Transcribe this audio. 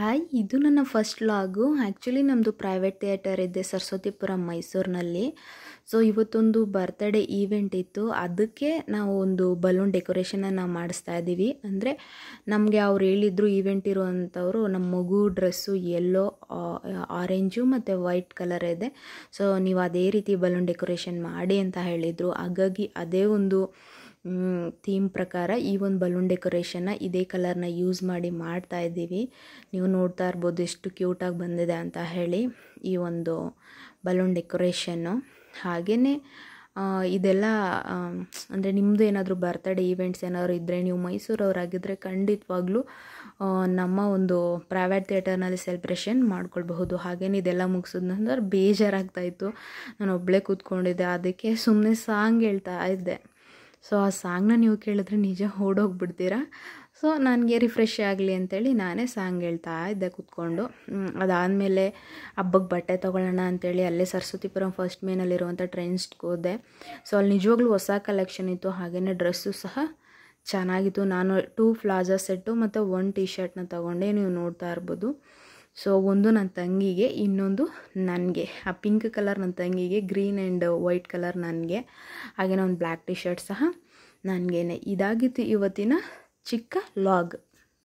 hi ಇದು ನನ್ನ first vlog actually ನಮ್ಮದು ಪ್ರೈವೇಟ್ ಥಿಯೇಟರ್ ಇದೆ ಸರಸ್ವತಿಪುರ ಮೈಸೂರಿನಲ್ಲಿ ಸೊ ಇವತ್ತೊಂದು ಬರ್ತ್ಡೇ ಈವೆಂಟ್ ಇತ್ತು ಅದಕ್ಕೆ ನಾವು ಒಂದು ಬಲೂನ್ ಡೆಕೋರೇಷನನ್ನು ಮಾಡಿಸ್ತಾ ಇದ್ದೀವಿ ಅಂದರೆ ನಮಗೆ ಅವ್ರು ಹೇಳಿದ್ರು ಈವೆಂಟ್ ಇರುವಂಥವ್ರು ನಮ್ಮ ಮಗು ಡ್ರೆಸ್ಸು ಎಲ್ಲೋ ಆರೆಂಜು ಮತ್ತು ವೈಟ್ ಕಲರ್ ಇದೆ ಸೊ ನೀವು ಅದೇ ರೀತಿ ಬಲೂನ್ ಡೆಕೋರೇಷನ್ ಮಾಡಿ ಅಂತ ಹೇಳಿದರು ಹಾಗಾಗಿ ಅದೇ ಒಂದು ಥೀಮ್ ಪ್ರಕಾರ ಈ ಒಂದು ಬಲೂನ್ ಡೆಕೋರೇಷನ್ನ ಇದೇ ಕಲರ್ನ ಯೂಸ್ ಮಾಡಿ ಮಾಡ್ತಾ ಇದ್ದೀವಿ ನೀವು ನೋಡ್ತಾ ಇರ್ಬೋದು ಎಷ್ಟು ಕ್ಯೂಟಾಗಿ ಬಂದಿದೆ ಅಂತ ಹೇಳಿ ಈ ಒಂದು ಬಲೂನ್ ಡೆಕೋರೇಷನ್ನು ಹಾಗೆಯೇ ಇದೆಲ್ಲ ಅಂದರೆ ನಿಮ್ಮದು ಏನಾದರೂ ಬರ್ತ್ಡೇ ಈವೆಂಟ್ಸ್ ಏನಾದರೂ ಇದ್ದರೆ ನೀವು ಮೈಸೂರವರಾಗಿದ್ದರೆ ಖಂಡಿತವಾಗ್ಲೂ ನಮ್ಮ ಒಂದು ಪ್ರೈವೇಟ್ ಥಿಯೇಟರ್ನಲ್ಲಿ ಸೆಲೆಬ್ರೇಷನ್ ಮಾಡ್ಕೊಳ್ಬಹುದು ಹಾಗೇನೆ ಇದೆಲ್ಲ ಮುಗಿಸಿದ ಅವ್ರು ಬೇಜಾರಾಗ್ತಾಯಿತ್ತು ನಾನು ಒಬ್ಬಳೇ ಕೂತ್ಕೊಂಡಿದ್ದೆ ಅದಕ್ಕೆ ಸುಮ್ಮನೆ ಸಾಂಗ್ ಹೇಳ್ತಾ ಇದ್ದೆ ಸೊ ಆ ಸಾಂಗ್ನ ನೀವು ಕೇಳಿದ್ರೆ ನಿಜ ಓಡೋಗ್ಬಿಡ್ತೀರಾ ಸೊ ನನಗೆ ರಿಫ್ರೆಶ್ ಆಗಲಿ ಅಂತೇಳಿ ನಾನೇ ಸಾಂಗ್ ಹೇಳ್ತಾ ಇದ್ದೆ ಕುತ್ಕೊಂಡು ಅದಾದಮೇಲೆ ಹಬ್ಬಕ್ಕೆ ಬಟ್ಟೆ ತೊಗೊಳ್ಳೋಣ ಅಂತೇಳಿ ಅಲ್ಲೇ ಸರಸ್ವತಿಪುರಂ ಫಸ್ಟ್ ಮೇನಲ್ಲಿರುವಂಥ ಟ್ರೆಂಡ್ಸ್ಗೆ ಹೋದೆ ಸೊ ಅಲ್ಲಿ ನಿಜವಾಗ್ಲೂ ಹೊಸ ಕಲೆಕ್ಷನ್ ಇತ್ತು ಹಾಗೆಯೇ ಡ್ರೆಸ್ಸು ಸಹ ಚೆನ್ನಾಗಿತ್ತು ನಾನು ಟೂ ಪ್ಲಾಜಾ ಸೆಟ್ಟು ಮತ್ತು ಒನ್ ಟೀ ಶರ್ಟ್ನ ತೊಗೊಂಡೆ ನೀವು ನೋಡ್ತಾ ಇರ್ಬೋದು ಸೊ ಒಂದು ನನ್ನ ತಂಗಿಗೆ ಇನ್ನೊಂದು ನನಗೆ ಆ ಪಿಂಕ್ ಕಲರ್ ನನ್ನ ತಂಗಿಗೆ ಗ್ರೀನ್ ಆ್ಯಂಡ್ ವೈಟ್ ಕಲರ್ ನನಗೆ ಹಾಗೇನ ಒಂದು ಬ್ಲ್ಯಾಕ್ ಟಿ ಶರ್ಟ್ ಸಹ ನನಗೇನೆ ಇದಾಗಿತ್ತು ಇವತ್ತಿನ ಚಿಕ್ಕ ಲಾಗ್